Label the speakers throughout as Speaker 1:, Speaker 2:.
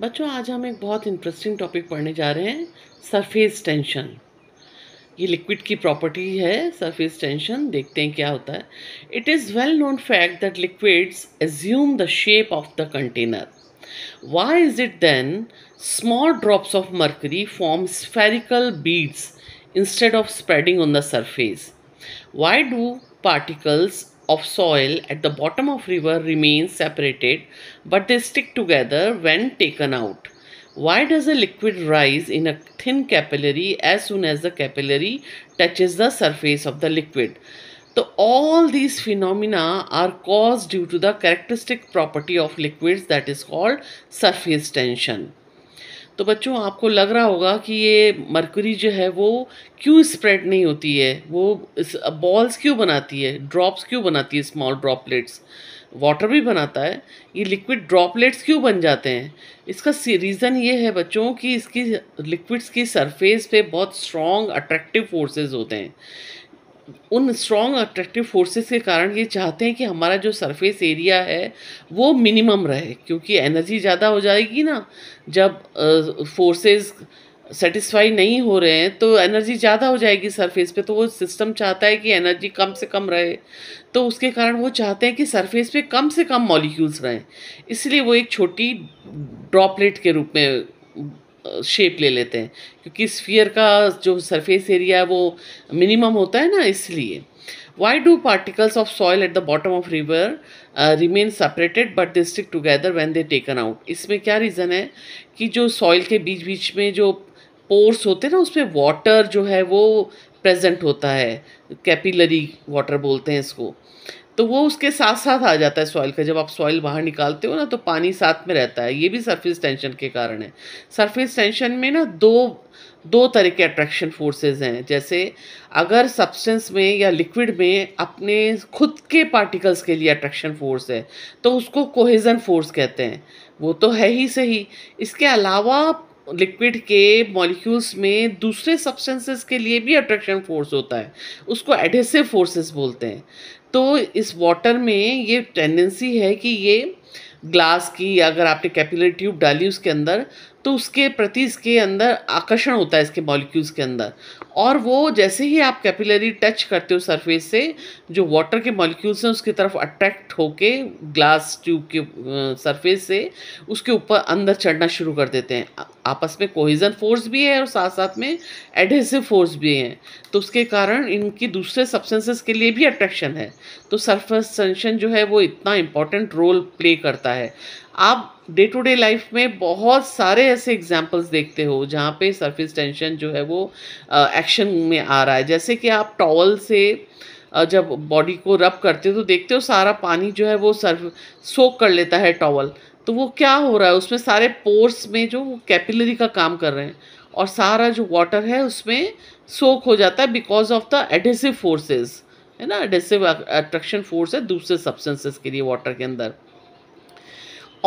Speaker 1: बच्चों आज हम एक बहुत इंटरेस्टिंग टॉपिक पढ़ने जा रहे हैं सरफेस टेंशन ये लिक्विड की प्रॉपर्टी है सरफेस टेंशन देखते हैं क्या होता है it is well known fact that liquids assume the shape of the container why is it then small drops of mercury form spherical beads instead of spreading on the surface why do particles of soil at the bottom of river remains separated but they stick together when taken out. Why does a liquid rise in a thin capillary as soon as the capillary touches the surface of the liquid? So all these phenomena are caused due to the characteristic property of liquids that is called surface tension. तो बच्चों आपको लग रहा होगा कि ये mercury जो है वो क्यों स्प्रेड नहीं होती है वो बॉल्स क्यों बनाती है ड्रॉप्स क्यों बनाती है स्मॉल ड्रॉपलेट्स वाटर भी बनाता है ये लिक्विड ड्रॉपलेट्स क्यों बन जाते हैं इसका रीज़न ये है बच्चों कि इसकी लिक्विड्स की सरफेस पे बहुत स्ट्रॉन्ग अट्रैक्टिव फोर्सेस होते हैं उन स्ट्रॉन्ग अट्रैक्टिव फोर्सेस के कारण ये चाहते हैं कि हमारा जो सरफेस एरिया है वो मिनिमम रहे क्योंकि एनर्जी ज़्यादा हो जाएगी ना जब फोर्सेस सेटिस्फाई नहीं हो रहे हैं तो एनर्जी ज़्यादा हो जाएगी सरफेस पे तो वो सिस्टम चाहता है कि एनर्जी कम से कम रहे तो उसके कारण वो चाहते हैं कि सरफेस पे कम से कम मॉलिक्यूल्स रहें इसलिए वो एक छोटी ड्रॉपलेट के रूप में शेप ले लेते हैं क्योंकि स्फीयर का जो सरफेस एरिया है वो मिनिमम होता है ना इसलिए why do particles of soil at the bottom of river remain separated but they stick together when they taken out इसमें क्या रीज़न है कि जो सॉइल के बीच बीच में जो पोर्स होते हैं ना उसमें वाटर जो है वो प्रेजेंट होता है कैपिलरी वाटर बोलते हैं इसको तो वो उसके साथ साथ आ जाता है सॉइल का जब आप सॉइल बाहर निकालते हो ना तो पानी साथ में रहता है ये भी सरफेस टेंशन के कारण है सरफेस टेंशन में ना दो दो तरह के अट्रैक्शन फोर्सेस हैं जैसे अगर सब्सटेंस में या लिक्विड में अपने खुद के पार्टिकल्स के लिए अट्रैक्शन फोर्स है तो उसको कोहेजन फोर्स कहते हैं वो तो है ही सही इसके अलावा लिक्विड के मॉलिक्यूल्स में दूसरे सब्सटेंसेस के लिए भी अट्रैक्शन फोर्स होता है उसको एडहेसिव फोर्सेस बोलते हैं तो इस वाटर में ये टेंडेंसी है कि ये ग्लास की या अगर आपने कैपिलरी ट्यूब डाली उसके अंदर तो उसके प्रति इसके अंदर आकर्षण होता है इसके मॉलिक्यूल्स के अंदर और वो जैसे ही आप कैपिलरी टच करते हो सरफेस से जो वाटर के मॉलिक्यूल्स हैं उसकी तरफ अट्रैक्ट होके ग्लास ट्यूब के सरफेस से उसके ऊपर अंदर चढ़ना शुरू कर देते हैं आपस में कोहिजन फोर्स भी है और साथ साथ में एडहेसिव फोर्स भी है तो उसके कारण इनकी दूसरे सब्सटेंसेस के लिए भी अट्रैक्शन है तो सरफेस टेंशन जो है वो इतना इम्पॉर्टेंट रोल प्ले करता है आप डे टू डे लाइफ में बहुत सारे ऐसे एग्जाम्पल्स देखते हो जहाँ पे सरफेस टेंशन जो है वो एक्शन में आ रहा है जैसे कि आप टॉवल से जब बॉडी को रब करते हो तो देखते हो सारा पानी जो है वो सर्फ सोक कर लेता है टॉवल तो वो क्या हो रहा है उसमें सारे पोर्स में जो कैपिलरी का काम कर रहे हैं और सारा जो वाटर है उसमें सोक हो जाता है because of the adhesive forces है ना एडेसिव अट्रैक्शन फोर्स है दूसरे सब्सटेंसेस के लिए वाटर के अंदर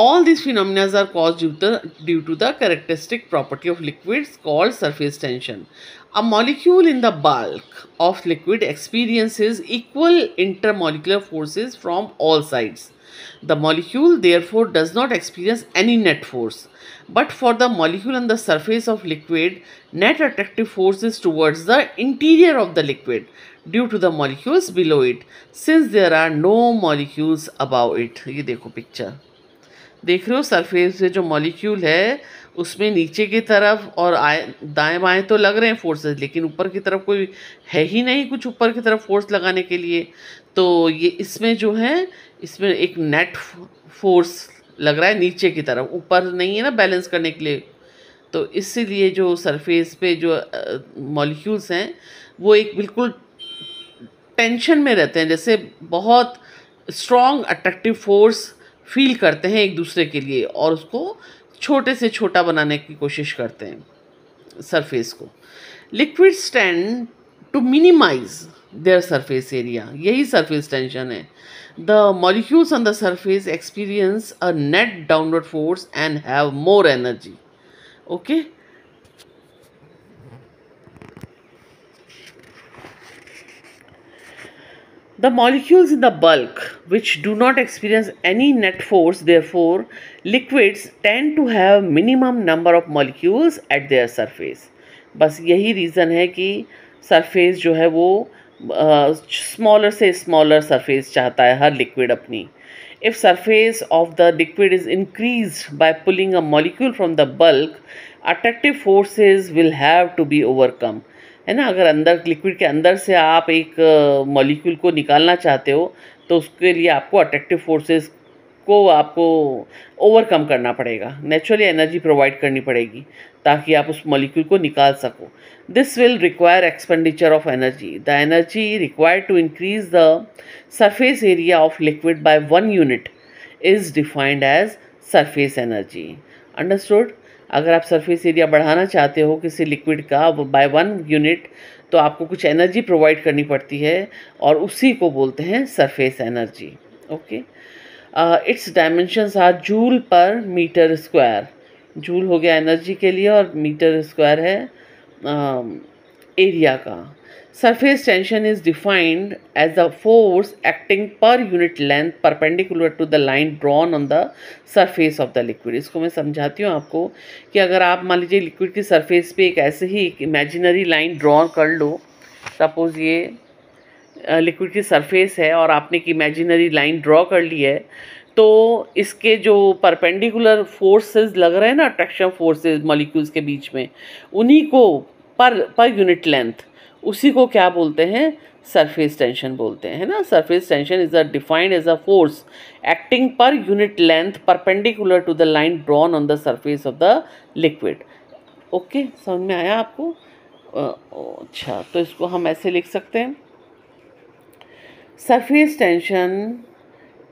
Speaker 1: All these phenomena are caused due to, the, due to the characteristic property of liquids called surface tension.
Speaker 2: A molecule
Speaker 1: in the bulk of liquid experiences equal intermolecular forces from all sides. The molecule therefore does not experience any net force. But for the molecule on the surface of liquid, net attractive force is towards the interior of the liquid due to the molecules below it since there are no molecules above it. ये देखो picture. देख रहे हो surface से जो molecule है उसमें नीचे की तरफ और आए दाएँ बाएँ तो लग रहे हैं फोर्सेस लेकिन ऊपर की तरफ कोई है ही नहीं कुछ ऊपर की तरफ फोर्स लगाने के लिए तो ये इसमें जो है इसमें एक नेट फोर्स लग रहा है नीचे की तरफ ऊपर नहीं है ना बैलेंस करने के लिए तो इसीलिए जो सरफेस पे जो मॉलिक्यूल्स हैं वो एक बिल्कुल टेंशन में रहते हैं जैसे बहुत स्ट्रॉन्ग अट्रैक्टिव फोर्स फील करते हैं एक दूसरे के लिए और उसको छोटे से छोटा बनाने की कोशिश करते हैं सरफेस को liquid stand to minimize their surface area यही सरफेस टेंशन है the molecules on the surface experience a net downward force and have more energy okay The molecules in the bulk, which do not experience any net force, therefore, liquids tend to have minimum number of molecules at their surface. बस यही reason है कि surface जो है वो smaller से smaller surface चाहता है हर liquid अपनी. If surface of the liquid is increased by pulling a molecule from the bulk, attractive forces will have to be overcome. है ना अगर अंदर लिक्विड के अंदर से आप एक मॉलिक्यूल को निकालना चाहते हो तो उसके लिए आपको अट्रैक्टिव फोर्सेस को आपको ओवरकम करना पड़ेगा नेचुरली एनर्जी प्रोवाइड करनी पड़ेगी ताकि आप उस मॉलिक्यूल को निकाल सको this will require expenditure of energy the energy required to increase the surface area of liquid by one unit is defined as surface energy understood अगर आप सरफेस एरिया बढ़ाना चाहते हो किसी लिक्विड का बाय वन यूनिट तो आपको कुछ एनर्जी प्रोवाइड करनी पड़ती है और उसी को बोलते हैं surface energy okay it's dimension are joule per metre square joule हो गया एनर्जी के लिए और मीटर स्क्वायर है uh, um, एरिया का Surface tension is defined as the force acting per unit length perpendicular to the line drawn on the surface of the liquid. इसको मैं समझाती हूँ आपको कि अगर आप मान लीजिए लिक्विड की सरफेस पे एक ऐसे ही इमेजिनरी लाइन ड्रॉ कर लो सपोज़ ये लिक्विड की सरफेस है और आपने एक इमेजिनरी लाइन ड्रॉ कर ली है तो इसके जो परपेंडिकुलर फोर्सेस लग रहे हैं ना अट्रैक्शन फोर्सेस मॉलिक्यूल्स के बीच में उन्हीं को पर पर यूनिट लेंथ उसी को क्या बोलते हैं सरफेस टेंशन बोलते हैं ना surface tension is a defined as a force acting per unit length perpendicular to the line drawn on the surface of the liquid okay समझ में आया आपको अच्छा तो इसको हम ऐसे लिख सकते हैं surface tension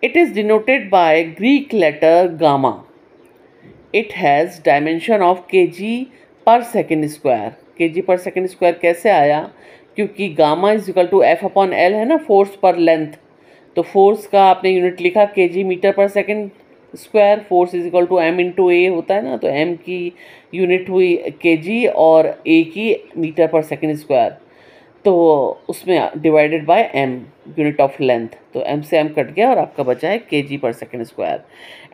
Speaker 1: it is denoted by Greek letter gamma it has dimension of K G per second square के जी पर सेकेंड स्क्वायर कैसे आया क्योंकि gamma is equal to F upon L है ना फोर्स पर लेंथ तो force का आपने यूनिट लिखा K G metre per second square force is equal to M into A होता है ना तो एम की यूनिट हुई के जी और ए की मीटर पर सेकेंड स्क्वायर तो उसमें divided by M unit of length तो एम से एम कट गया और आपका बचा है K G per second square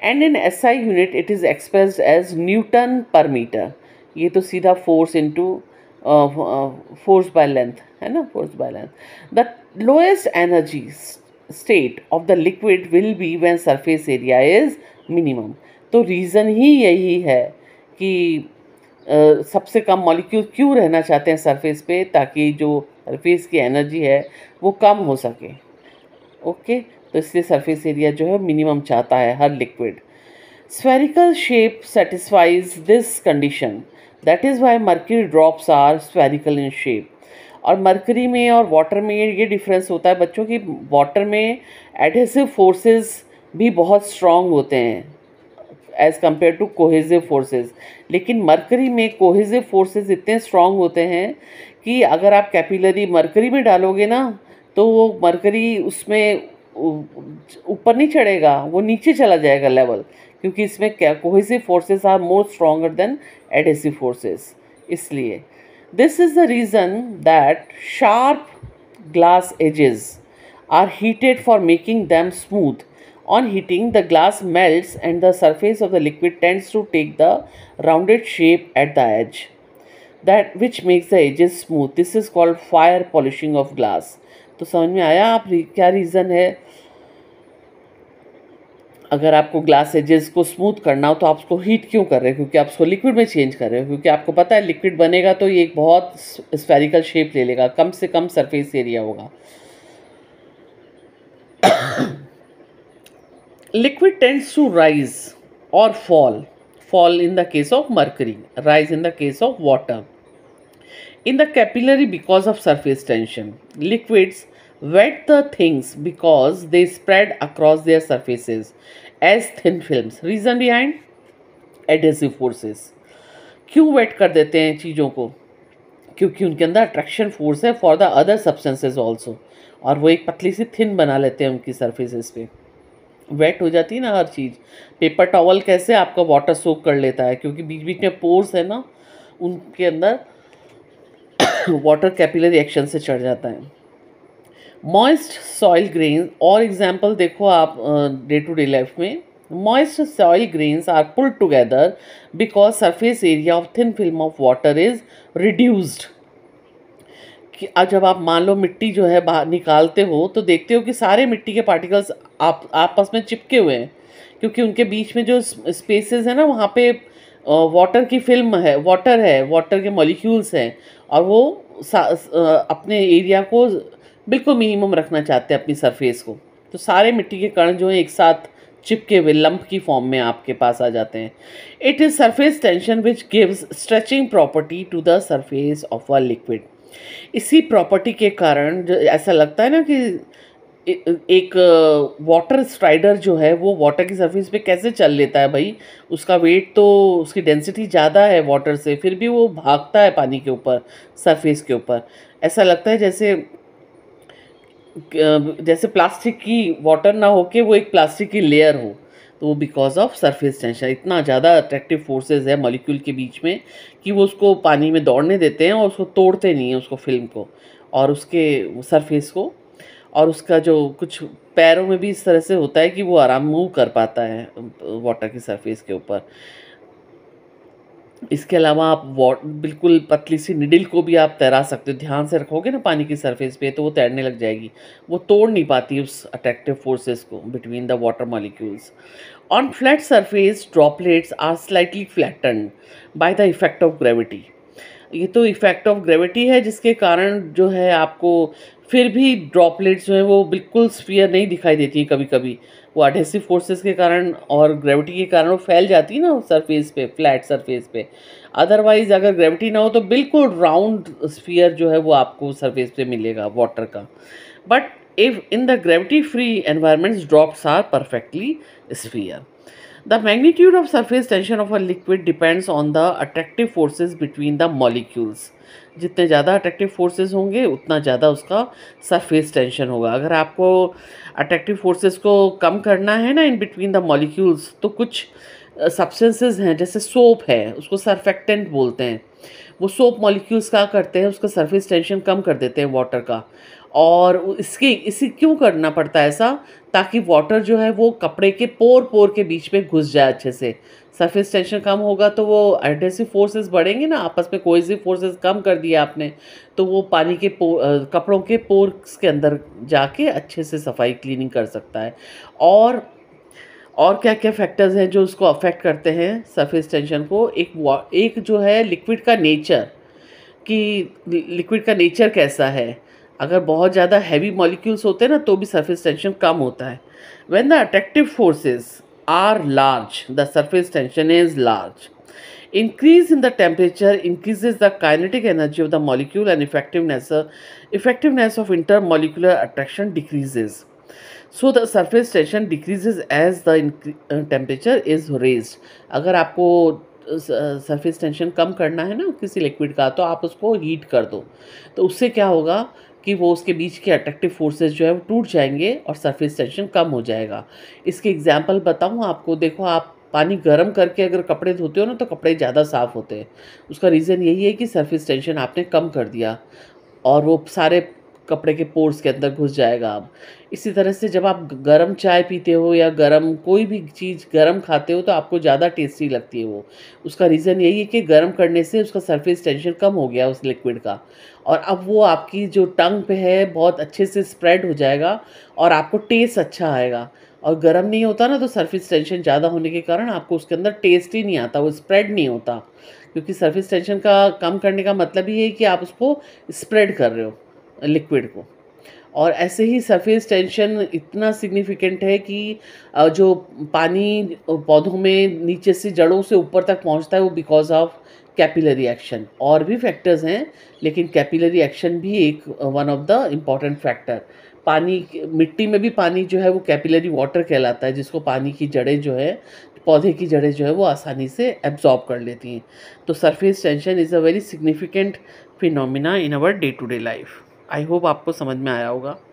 Speaker 1: and in S I unit it is express as newton per metre ये तो सीधा force into force by length है ना force by length the lowest energy state of the liquid will be when surface area is minimum तो reason ही यही है कि आ, सबसे कम मॉलिक्यूल क्यों रहना चाहते हैं सरफेस पे ताकि जो सरफेस की एनर्जी है वो कम हो सके ओके okay? तो इसलिए सरफेस एरिया जो है मिनिमम चाहता है हर liquid spherical shape satisfies this condition that is why mercury drops are spherical in shape और मरकरी में और वाटर में ये डिफरेंस होता है बच्चों की वाटर में एडहेसिव फोर्सेस भी बहुत स्ट्रॉन्ग होते हैं as compare to cohesive forces लेकिन मरकरी में कोहेजिव फोर्सेस इतने स्ट्रॉन्ग होते हैं कि अगर आप कैपिलरी मरकरी में डालोगे ना तो वो मरकरी उसमें ऊपर नहीं चढ़ेगा वो नीचे चला जाएगा लेवल क्योंकि इसमें क्या cohesive forces are more stronger than adhesive forces इसलिए this is the reason that sharp glass edges are heated for making them smooth on heating the glass melt and the surface of the liquid tends to take the rounded shape at the edge that which makes the edges smooth this is called fire polishing of glass तो समझ में आया आप क्या reason है अगर आपको glass edges को स्मूथ करना हो तो आप उसको हीट क्यों कर रहे हो क्योंकि आप उसको लिक्विड में चेंज कर रहे हो क्योंकि आपको पता है लिक्विड बनेगा तो ये एक बहुत स्पेरिकल शेप ले लेगा कम से कम सरफेस एरिया होगा लिक्विड टेंड्स टू राइज और fall fall in the case of mercury rise in the case of water in the capillary because of surface tension liquids wet the things because they spread across their surfaces as thin films. Reason behind adhesive forces. kyun wet kar dete hain cheezon ko kyunki unke andar attraction force hai for the other substances also aur wo ek patli si thin bana lete hain unki surfaces pe wet हो जाती है ना हर चीज़ paper towel कैसे आपका water सोक कर लेता है क्योंकि बीच बीच में पोर्स है ना उनके अंदर वाटर कैपिलरी एक्शन से चढ़ जाता है मॉइस्ट सॉइल ग्रेन्स और एग्जाम्पल देखो आप डे टू डे लाइफ में moist soil grains are pull together because surface area of thin film of water is reduced कि जब आप मान लो मिट्टी जो है बाहर निकालते हो तो देखते हो कि सारे मिट्टी के पार्टिकल्स आप आपस में चिपके हुए हैं क्योंकि उनके बीच में जो स्पेसेस है ना वहाँ पे वाटर की फिल्म है वाटर है वाटर के मॉलिक्यूल्स हैं और वो अपने एरिया को बिल्कुल मिनिमम रखना चाहते हैं अपनी सरफेस को तो सारे मिट्टी के कण जो हैं एक साथ चिपके हुए लंप की फॉर्म में आपके पास आ जाते हैं it is surface tension which gives stretching property to the surface of a liquid इसी प्रॉपर्टी के कारण जो ऐसा लगता है ना कि एक वाटर स्ट्राइडर जो है वो वाटर की सरफेस पे कैसे चल लेता है भाई उसका वेट तो उसकी डेंसिटी ज़्यादा है वाटर से फिर भी वो भागता है पानी के ऊपर सरफेस के ऊपर ऐसा लगता है जैसे जैसे प्लास्टिक की वाटर ना हो के वो एक प्लास्टिक की लेयर हो तो वो बिकॉज ऑफ सरफेस टेंशन इतना ज़्यादा अट्रैक्टिव फोर्सेस है मॉलिक्यूल के बीच में कि वो उसको पानी में दौड़ने देते हैं और उसको तोड़ते नहीं हैं उसको फिल्म को और उसके सरफेस को और उसका जो कुछ पैरों में भी इस तरह से होता है कि वो आराम मूव कर पाता है वाटर की सरफेस के ऊपर इसके अलावा आप वॉट बिल्कुल पतली सी निडिल को भी आप तैरा सकते हो ध्यान से रखोगे ना पानी की सरफेस पे तो वो तैरने लग जाएगी वो तोड़ नहीं पाती उस अट्रैक्टिव फोर्सेस को between the water molecules on flat surface droplets are slightly flatten by the effect of gravity ये तो इफ़ेक्ट ऑफ ग्रेविटी है जिसके कारण जो है आपको फिर भी ड्रॉपलेट्स जो हैं वो बिल्कुल स्फीयर नहीं दिखाई देती कभी कभी वो एडहेसिव फोर्सेस के कारण और ग्रेविटी के कारण वो फैल जाती है ना सरफेस पे फ्लैट सरफेस पे अदरवाइज़ अगर ग्रेविटी ना हो तो बिल्कुल राउंड स्फीयर जो है वो आपको सरफेस पे मिलेगा वाटर का but if in the gravity free environments drops are perfectly sphere The magnitude of surface tension of a liquid depends on the attractive forces between the molecules. जितने ज़्यादा attractive forces होंगे उतना ज़्यादा उसका surface tension होगा अगर आपको attractive forces को कम करना है ना इन बिटवीन द मॉलिक्यूल्स तो कुछ सब्सटेंसेस uh, हैं जैसे सोप है उसको सरफेक्टेंट बोलते हैं वो सोप मॉलिक्यूल्स का करते हैं उसका सरफेस टेंशन कम कर देते हैं वाटर का और इसके इसे क्यों करना पड़ता है ऐसा ताकि वाटर जो है वो कपड़े के पोर पोर के बीच में घुस जाए अच्छे से सरफेस टेंशन कम होगा तो वो एडहेसिव फोर्सेस बढ़ेंगे ना आपस में कोइजिव फोर्सेस कम कर दिया आपने तो वो पानी के पोर कपड़ों के पोर्स के अंदर जाके अच्छे से सफाई क्लीनिंग कर सकता है और और क्या क्या फैक्टर्स हैं जो उसको अफेक्ट करते हैं सरफेस टेंशन को एक एक जो है लिक्विड का नेचर कि लिक्विड का नेचर कैसा है अगर बहुत ज़्यादा हैवी मॉलिक्यूल्स होते हैं ना तो भी सरफेस टेंशन कम होता है when the attractive forces are large the surface tension is large increase in the temperature increases the kinetic energy of the molecule and effectiveness effectiveness of intermolecular attraction decreases so the surface tension decreases as the temperature is raise अगर आपको surface uh, tension uh, कम करना है ना किसी liquid का तो आप उसको हीट कर दो तो उससे क्या होगा कि वो उसके बीच के अट्रैक्टिव फोर्सेस जो है वो टूट जाएंगे और सरफेस टेंशन कम हो जाएगा इसके एग्जाम्पल बताऊँ आपको देखो आप पानी गर्म करके अगर कपड़े धोते हो ना तो कपड़े ज़्यादा साफ़ होते हैं उसका रीज़न यही है कि सर्फेस टेंशन आपने कम कर दिया और वो सारे कपड़े के पोर्स के अंदर घुस जाएगा आप इसी तरह से जब आप गर्म चाय पीते हो या गर्म कोई भी चीज़ गर्म खाते हो तो आपको ज़्यादा टेस्टी लगती है वो उसका रीज़न यही है कि गर्म करने से उसका सरफेस टेंशन कम हो गया उस लिक्विड का और अब वो आपकी जो टंग पे है बहुत अच्छे से स्प्रेड हो जाएगा और आपको टेस्ट अच्छा आएगा और गर्म नहीं होता ना तो सर्फिस टेंशन ज़्यादा होने के कारण आपको उसके अंदर टेस्ट ही नहीं आता वो स्प्रेड नहीं होता क्योंकि सर्फिस टेंशन का कम करने का मतलब ही है कि आप उसको स्प्रेड कर रहे हो लिक्विड को और ऐसे ही सरफेस टेंशन इतना सिग्निफिकेंट है कि जो पानी पौधों में नीचे से जड़ों से ऊपर तक पहुंचता है वो बिकॉज ऑफ कैपिलरी एक्शन और भी फैक्टर्स हैं लेकिन कैपिलरी एक्शन भी एक one of the important factor पानी मिट्टी में भी पानी जो है वो कैपिलरी वाटर कहलाता है जिसको पानी की जड़ें जो है पौधे की जड़ें जो है वो आसानी से एब्जॉर्ब कर लेती हैं तो surface tension is a very significant phenomena in our day to day life I hope आपको समझ में आया होगा